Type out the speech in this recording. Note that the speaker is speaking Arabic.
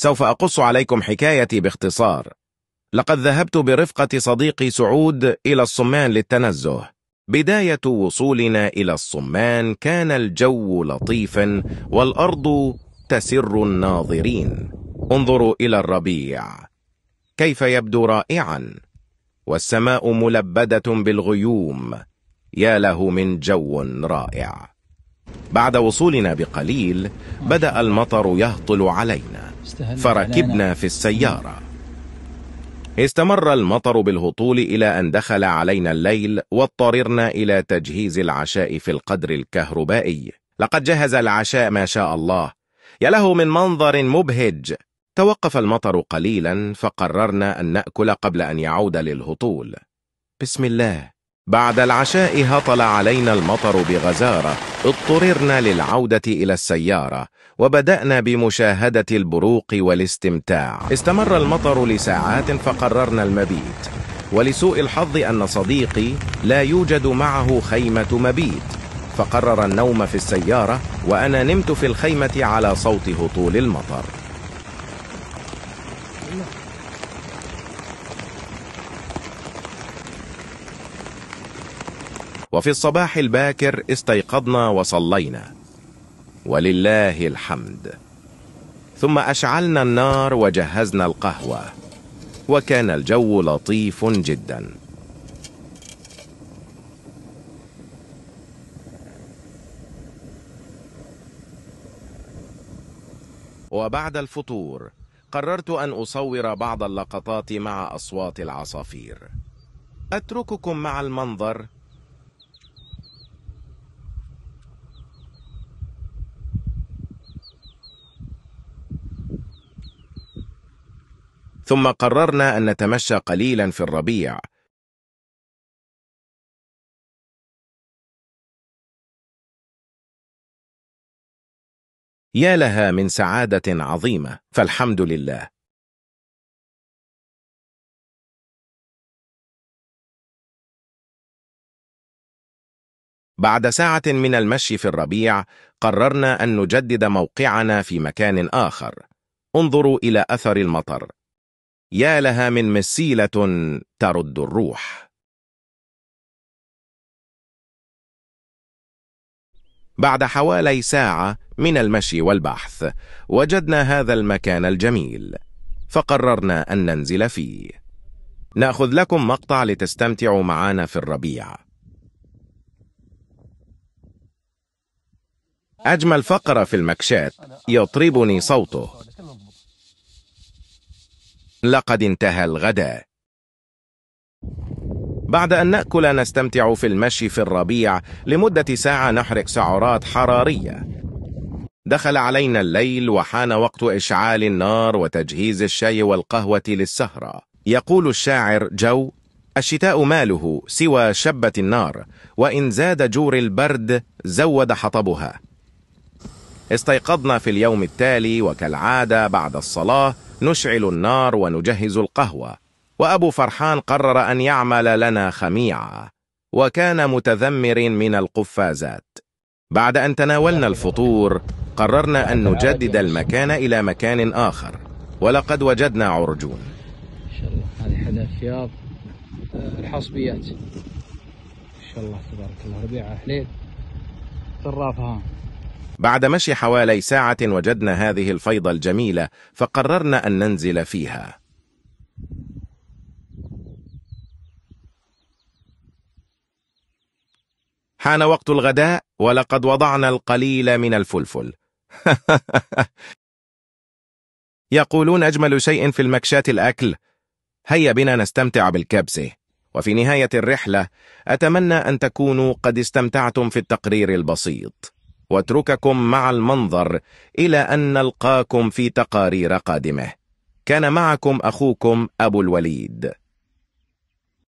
سوف أقص عليكم حكايتي باختصار لقد ذهبت برفقة صديقي سعود إلى الصمان للتنزه بداية وصولنا إلى الصمان كان الجو لطيفا والأرض تسر الناظرين انظروا إلى الربيع كيف يبدو رائعا والسماء ملبدة بالغيوم يا له من جو رائع بعد وصولنا بقليل بدأ المطر يهطل علينا فركبنا في السيارة استمر المطر بالهطول إلى أن دخل علينا الليل واضطررنا إلى تجهيز العشاء في القدر الكهربائي لقد جهز العشاء ما شاء الله يا له من منظر مبهج توقف المطر قليلا فقررنا أن نأكل قبل أن يعود للهطول بسم الله بعد العشاء هطل علينا المطر بغزارة اضطررنا للعودة إلى السيارة وبدأنا بمشاهدة البروق والاستمتاع استمر المطر لساعات فقررنا المبيت ولسوء الحظ أن صديقي لا يوجد معه خيمة مبيت فقرر النوم في السيارة وأنا نمت في الخيمة على صوت هطول المطر وفي الصباح الباكر استيقظنا وصلينا ولله الحمد ثم أشعلنا النار وجهزنا القهوة وكان الجو لطيف جدا وبعد الفطور قررت أن أصور بعض اللقطات مع أصوات العصافير أترككم مع المنظر ثم قررنا أن نتمشى قليلا في الربيع يا لها من سعادة عظيمة فالحمد لله بعد ساعة من المشي في الربيع قررنا أن نجدد موقعنا في مكان آخر انظروا إلى أثر المطر يا لها من مسيلة ترد الروح بعد حوالي ساعة من المشي والبحث وجدنا هذا المكان الجميل فقررنا أن ننزل فيه نأخذ لكم مقطع لتستمتعوا معنا في الربيع أجمل فقرة في المكشات يطربني صوته لقد انتهى الغداء بعد أن نأكل نستمتع في المشي في الربيع لمدة ساعة نحرق سعرات حرارية دخل علينا الليل وحان وقت إشعال النار وتجهيز الشاي والقهوة للسهرة يقول الشاعر جو الشتاء ماله سوى شبة النار وإن زاد جور البرد زود حطبها استيقظنا في اليوم التالي وكالعادة بعد الصلاة نشعل النار ونجهز القهوة وأبو فرحان قرر أن يعمل لنا خميعة وكان متذمر من القفازات بعد أن تناولنا الفطور قررنا أن نجدد المكان إلى مكان آخر ولقد وجدنا عرجون هذه حدا آه، خياط الحصبيات ما شاء الله تبارك الله ربيعه حليل صرافها بعد مشي حوالي ساعة وجدنا هذه الفيضة الجميلة فقررنا أن ننزل فيها حان وقت الغداء ولقد وضعنا القليل من الفلفل يقولون أجمل شيء في المكشات الأكل هيا بنا نستمتع بالكبسة وفي نهاية الرحلة أتمنى أن تكونوا قد استمتعتم في التقرير البسيط واترككم مع المنظر إلى أن نلقاكم في تقارير قادمه كان معكم أخوكم أبو الوليد